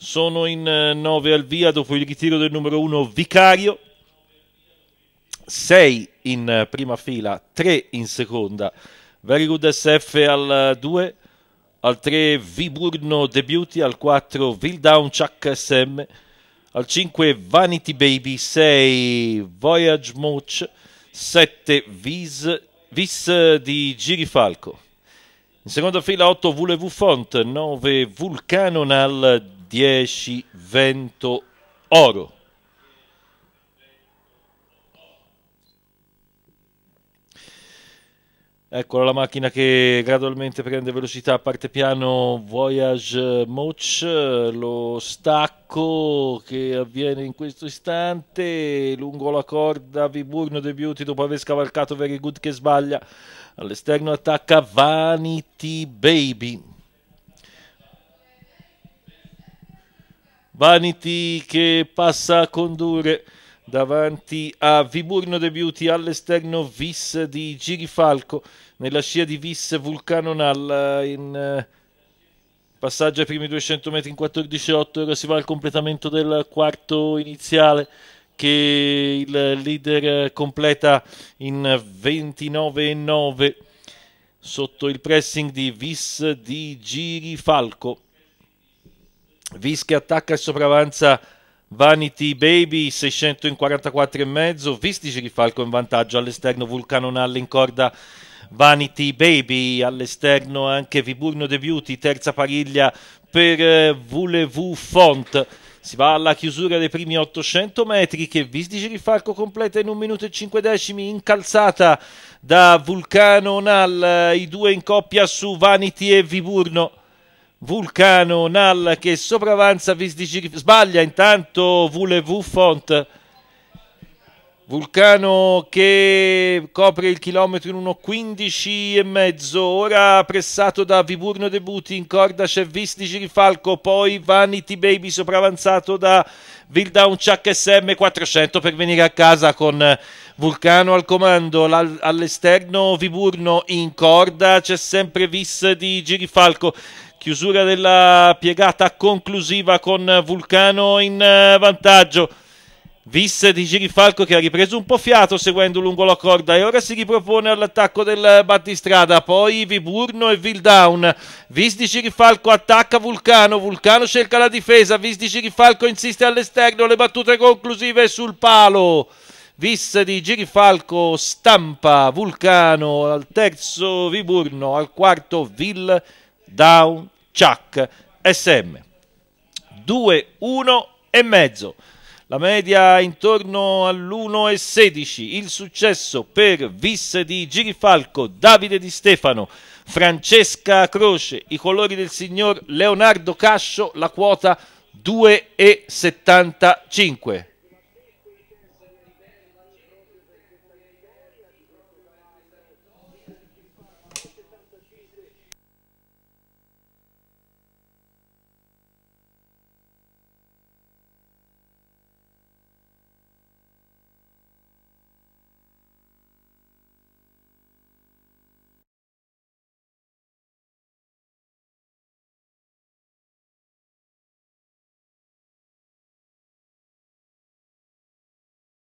sono in 9 eh, al via dopo il ritiro del numero 1 Vicario, 6 in eh, prima fila, 3 in seconda, Very Good SF al 2, eh, al 3 Viburno The Beauty, al 4 Vildown Chuck SM, al 5 Vanity Baby, 6 Voyage Moch, 7 Vis, Vis di Girifalco. In seconda fila 8 VLV Font, 9 Vulcano Nal, 10 Vento Oro. Eccola la macchina che gradualmente prende velocità, parte piano Voyage Moch, lo stacco che avviene in questo istante, lungo la corda Viburno De Beauty dopo aver scavalcato Very Good che sbaglia, all'esterno attacca Vanity Baby. Vanity che passa a condurre davanti a Viburno De Beauty all'esterno Vis di Girifalco nella scia di Vis Vulcano Nalla in eh, passaggio ai primi 200 metri in 14.8 ora si va al completamento del quarto iniziale che il leader completa in 29.9 sotto il pressing di Vis di Girifalco Vis che attacca e sopravanza Vanity Baby 644,5. Vistici rifalco in vantaggio all'esterno Vulcano Nalle in corda Vanity Baby all'esterno anche Viburno De Beauty terza pariglia per eh, Voulez-vous Font si va alla chiusura dei primi 800 metri che Visdici Rifalco completa in 1 minuto e 5 decimi incalzata da Vulcano Nal eh, i due in coppia su Vanity e Viburno Vulcano Nal che sopravanza Visdici, sbaglia intanto Vulevu Font Vulcano che copre il chilometro in 1.15 e mezzo, ora pressato da Viburno Debuti, in corda c'è Visdi Girifalco, poi Vanity Baby sopravanzato da Vildown Chuck SM 400 per venire a casa con Vulcano al comando, all'esterno Viburno in corda, c'è sempre Vis di Girifalco chiusura della piegata conclusiva con Vulcano in eh, vantaggio. Vis di Girifalco che ha ripreso un po' fiato seguendo lungo la corda e ora si ripropone all'attacco del battistrada, poi Viburno e Vildown. Vis di Girifalco attacca Vulcano, Vulcano cerca la difesa, Vis di Girifalco insiste all'esterno, le battute conclusive sul palo. Vis di Girifalco stampa Vulcano al terzo Viburno, al quarto Vildown, Ciac, SM. 2-1 e mezzo la media intorno all'1,16, il successo per Vis di Girifalco, Davide Di Stefano, Francesca Croce, i colori del signor Leonardo Cascio, la quota 2,75.